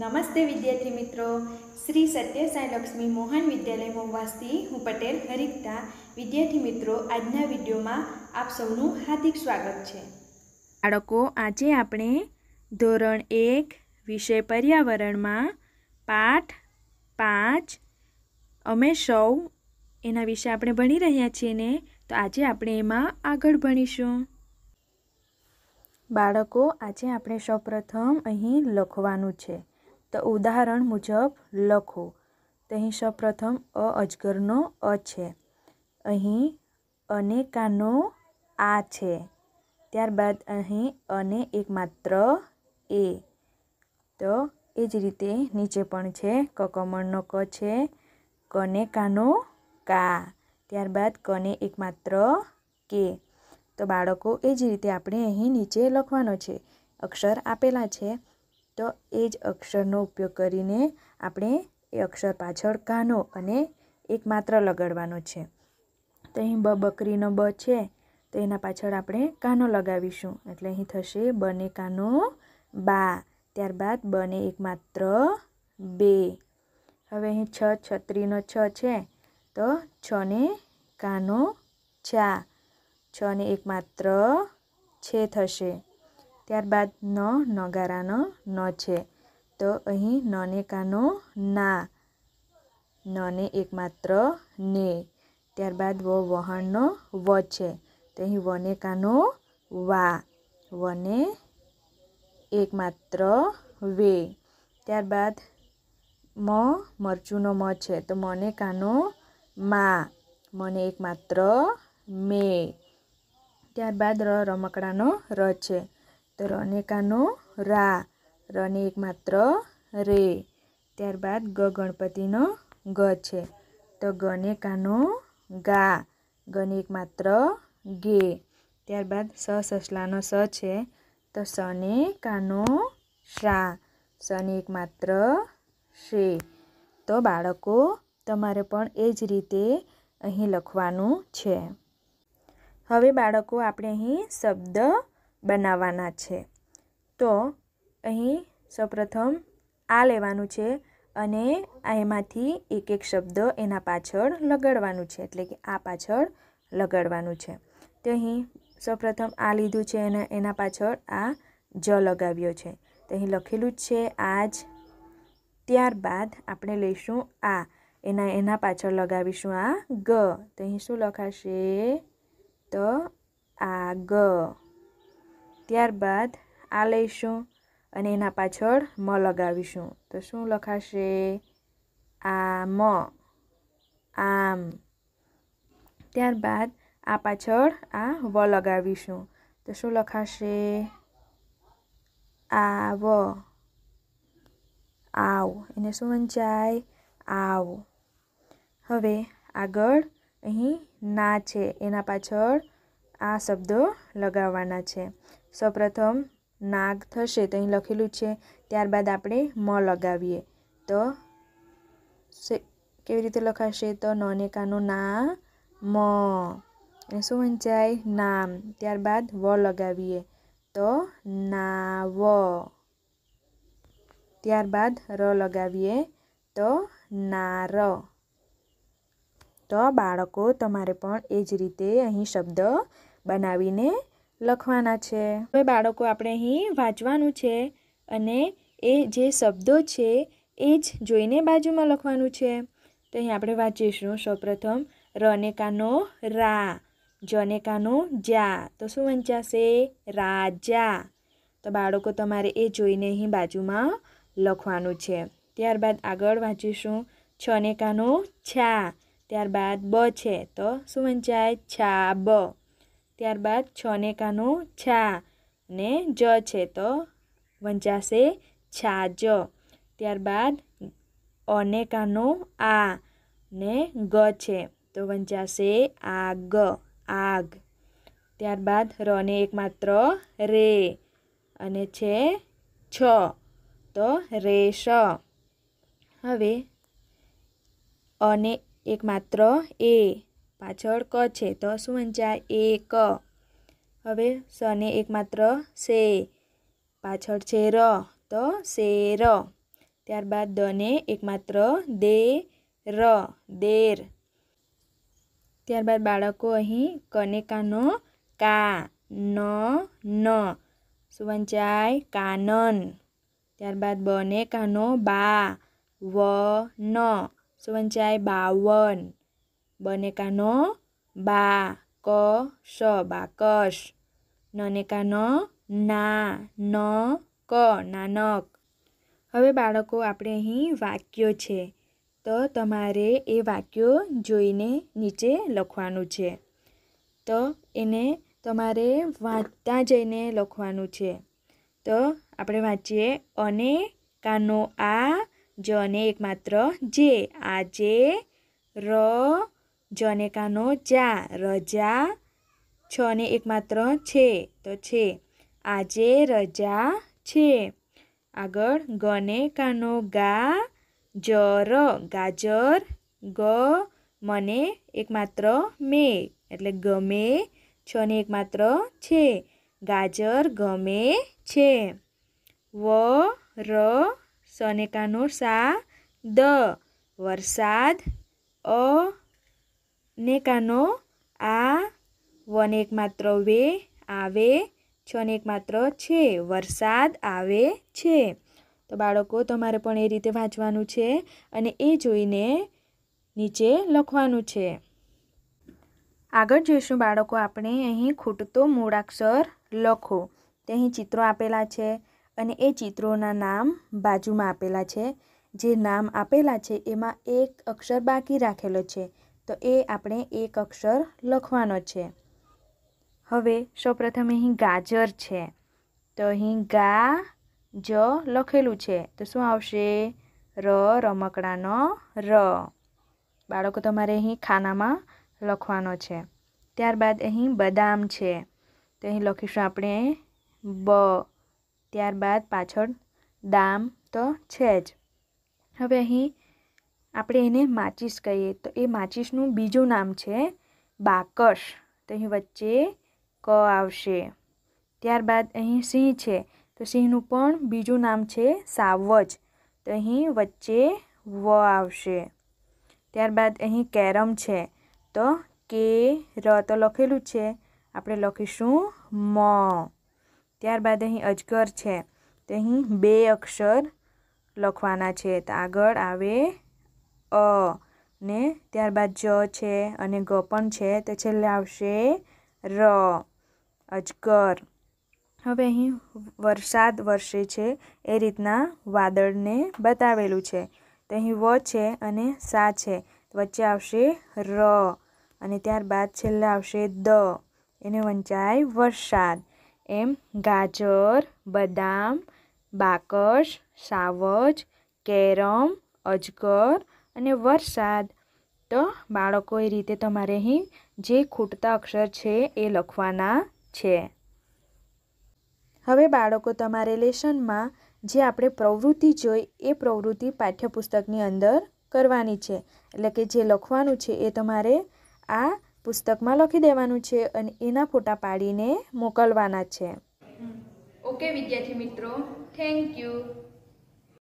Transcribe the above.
નમસ્તે વિદ્યાર્થી મિત્રો શ્રી સત્ય સાંઈ લક્ષ્મી મોહન વિદ્યાલય વાસથી હું પટેલ હરિકતા વિદ્યાર્થી મિત્રો આજના વિડીયોમાં આપ સૌનું હાર્દિક સ્વાગત છે બાળકો આજે આપણે ધોરણ એક વિષય પર્યાવરણમાં પાઠ પાંચ અમે સૌ એના વિશે આપણે ભણી રહ્યા છીએ ને તો આજે આપણે એમાં આગળ ભણીશું બાળકો આજે આપણે સૌપ્રથમ અહીં લખવાનું છે તો ઉદાહરણ મુજબ લખો તો અહીં સૌપ્રથમ અ અજગરનો અ છે અહીં અને કાનો આ છે ત્યારબાદ અહીં અને એકમાત્ર એ તો એ જ રીતે નીચે પણ છે કકમણનો ક છે કને કાનો કા ત્યારબાદ કને એકમાત્ર કે તો બાળકો એ જ રીતે આપણે અહીં નીચે લખવાનો છે અક્ષર આપેલા છે તો એ જ અક્ષરનો ઉપયોગ કરીને આપણે એ અક્ષર પાછળ કાનો અને એકમાત્ર લગાડવાનો છે તો અહીં બ બકરીનો બ છે તો એના પાછળ આપણે કાનો લગાવીશું એટલે અહીં થશે બને કાનો બા ત્યારબાદ બને એકમાત્ર બે હવે અહીં છ છત્રીનો છ છે તો છને કાનો ચા છને એકમાત્ર છે થશે ત્યારબાદ ન નગારાનો ન છે તો અહીં નને કાનો ના નને એકમાત્ર ને ત્યારબાદ વ વહાણનો વ છે તો અહીં વને કાનો વા વને એકમાત્ર વે ત્યારબાદ મ મરચુંનો મ છે તો મને કાનો મા મને એકમાત્ર મે ત્યારબાદ ર રમકડાનો ર છે તો રને કાનો રા રને એક માત્ર રે ત્યારબાદ ગ ગણપતિનો ગ છે તો ગને કાનો ગા ગને એક માત્ર ગે ત્યારબાદ સ સસલાનો સ છે તો સને કાનો શા સને એક માત્ર શે તો બાળકો તમારે પણ એ જ રીતે અહીં લખવાનું છે હવે બાળકો આપણે અહીં શબ્દ બનાવવાના છે તો અહીં સૌપ્રથમ આ લેવાનું છે અને એમાંથી એક એક શબ્દ એના પાછળ લગાડવાનું છે એટલે કે આ પાછળ લગાડવાનું છે તો અહીં સૌપ્રથમ આ લીધું છે અને એના પાછળ આ જ લગાવ્યો છે તો અહીં લખેલું જ છે આજ ત્યારબાદ આપણે લઈશું આ એના એના પાછળ લગાવીશું આ ગ તો અહીં શું લખાશે તો આ ગ ત્યારબાદ આ લઈશું અને એના પાછળ મ લગાવીશું તો શું લખાશે આ મ આમ ત્યારબાદ આ પાછળ આ વ લગાવીશું તો શું લખાશે આ વ આવ એને શું વંચાય આવ હવે આગળ અહીં ના છે એના પાછળ આ શબ્દો લગાવવાના છે સૌપ્રથમ નાગ થશે તો અહીં લખેલું છે ત્યારબાદ આપણે મ લગાવીએ તો કેવી રીતે લખાશે તો નનેકાનું કાનું ના મ અને શું વંચાય નામ ત્યારબાદ વ લગાવીએ તો ના વ ત્યારબાદ ર લગાવીએ તો નાર તો બાળકો તમારે પણ એ જ રીતે અહીં શબ્દ બનાવીને લખવાના છે હવે બાળકો આપણે અહીં વાંચવાનું છે અને એ જે શબ્દો છે એ જ જોઈને બાજુમાં લખવાનું છે તો અહીં આપણે વાંચીશું સૌપ્રથમ રને કાનો રા જને કાનો જા તો શું વંચાશે રાજા તો બાળકો તમારે એ જોઈને અહીં બાજુમાં લખવાનું છે ત્યારબાદ આગળ વાંચીશું છને કાનો છા ત્યારબાદ બ છે તો શું વંચાય છા બ ત્યારબાદ છ ને કાનું છા ને જ છે તો વંચાશે છા જ ત્યારબાદ અને કાનું આ ને ગ છે તો વંચાશે આ ગ આગ ત્યારબાદ રને એક માત્ર રે અને છે છ તો રે રેશ હવે અને એક માત્ર એ પાછળ ક છે તો શું વંચાય એ ક હવે સને એકમાત્ર સે પાછળ છે ર તો સે ર ત્યારબાદ દને એકમાત્ર દે ર દેર ત્યારબાદ બાળકો અહીં કને કાનો કા ન ન શું વંચાય કાનન ત્યારબાદ બને કાનો બા વ ન શું વંચાય બાવન બનેકાનો બા ક શ બાકશ નનેકાનો ના ન ક નાનક હવે બાળકો આપણે અહીં વાક્યો છે તો તમારે એ વાક્યો જોઈને નીચે લખવાનું છે તો એને તમારે વાંચતા જઈને લખવાનું છે તો આપણે વાંચીએ અને કાનો આ જ અને એકમાત્ર જે આજે ર જ કાનો જા રજા છ ને એક છે તો છે આજે રજા છે આગળ ગને કાનો ગા જર ગાજર ગ મને એકમાત્ર મે એટલે ગમે છ ને એકમાત્ર છે ગાજર ગમે છે વ ર સનેકાનો સા દ વરસાદ અ નેકાનો આ વન એક માત્ર વે આવે છ ને એક માત્ર છે વરસાદ આવે છે તો બાળકો તમારે પણ એ રીતે વાંચવાનું છે અને એ જોઈને નીચે લખવાનું છે આગળ જોઈશું બાળકો આપણે અહીં ખૂટતો મૂળાક્ષર લખો તે અહીં ચિત્રો આપેલા છે અને એ ચિત્રોના નામ બાજુમાં આપેલા છે જે નામ આપેલા છે એમાં એક અક્ષર બાકી રાખેલો છે તો એ આપણે એક અક્ષર લખવાનો છે હવે સૌપ્રથમ અહીં ગાજર છે તો અહીં ગા જ લખેલું છે તો શું આવશે ર રમકડાનો ર બાળકો તમારે અહીં ખાનામાં લખવાનો છે ત્યારબાદ અહીં બદામ છે તો અહીં લખીશું આપણે બ ત્યારબાદ પાછળ દામ તો છે જ હવે અહીં આપણે એને માચિસ કહીએ તો એ માચિસનું બીજું નામ છે બાકશ તો અહીં વચ્ચે ક આવશે ત્યારબાદ અહીં સિંહ છે તો સિંહનું પણ બીજું નામ છે સાવજ તો અહીં વચ્ચે વ આવશે ત્યારબાદ અહીં કેરમ છે તો કે ર તો લખેલું છે આપણે લખીશું મ ત્યારબાદ અહીં અજગર છે તો અહીં બે અક્ષર લખવાના છે તો આગળ આવે અ ને ત્યારબાદ જ છે અને ગ પણ છે તો છેલ્લે આવશે ર અજગર હવે અહીં વરસાદ વરસે છે એ રીતના વાદળને બતાવેલું છે તો અહીં વ છે અને સા છે વચ્ચે આવશે ર અને ત્યારબાદ છેલ્લે આવશે દ એને વંચાય વરસાદ એમ ગાજર બદામ બાકસ સાવજ કેરમ અજગર અને વરસાદ તો બાળકો એ રીતે તમારે અહીં જે ખૂટતા અક્ષર છે એ લખવાના છે હવે બાળકો તમારે લેશનમાં જે આપણે પ્રવૃત્તિ જોઈ એ પ્રવૃત્તિ પાઠ્યપુસ્તકની અંદર કરવાની છે એટલે કે જે લખવાનું છે એ તમારે આ પુસ્તકમાં લખી દેવાનું છે અને એના ફોટા પાડીને મોકલવાના છે ઓકે વિદ્યાર્થી મિત્રો થેન્ક યુ